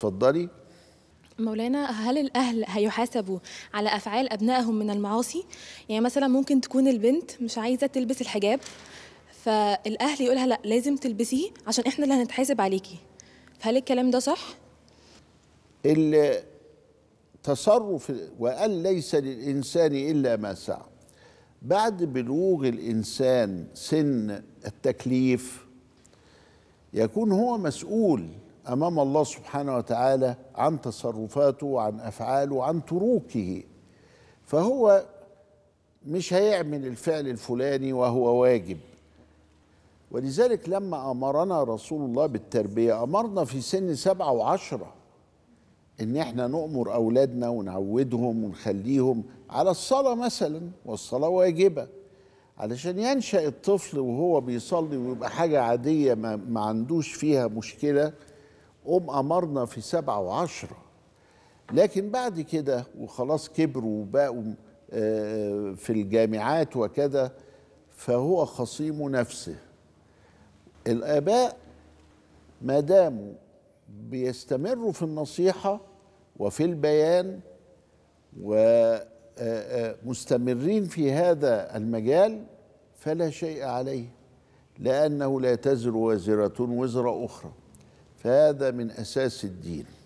اتفضلي مولانا هل الاهل هيحاسبوا على افعال ابنائهم من المعاصي يعني مثلا ممكن تكون البنت مش عايزه تلبس الحجاب فالاهل يقولها لا لازم تلبسيه عشان احنا اللي هنتحاسب عليكي فهل الكلام ده صح التصرف وقال ليس للانسان الا ما سعى بعد بلوغ الانسان سن التكليف يكون هو مسؤول امام الله سبحانه وتعالى عن تصرفاته وعن افعاله وعن تروكه فهو مش هيعمل الفعل الفلاني وهو واجب ولذلك لما امرنا رسول الله بالتربيه امرنا في سن سبعه وعشره ان احنا نؤمر اولادنا ونعودهم ونخليهم على الصلاه مثلا والصلاه واجبه علشان ينشا الطفل وهو بيصلي ويبقى حاجه عاديه ما, ما عندوش فيها مشكله قوم أمرنا في سبعة وعشرة لكن بعد كده وخلاص كبروا وبقوا آه، آه، في الجامعات وكذا فهو خصيم نفسه الآباء ما داموا بيستمروا في النصيحة وفي البيان ومستمرين آه، في هذا المجال فلا شيء عليه لأنه لا تزر وازرة وزر أخرى فهذا من اساس الدين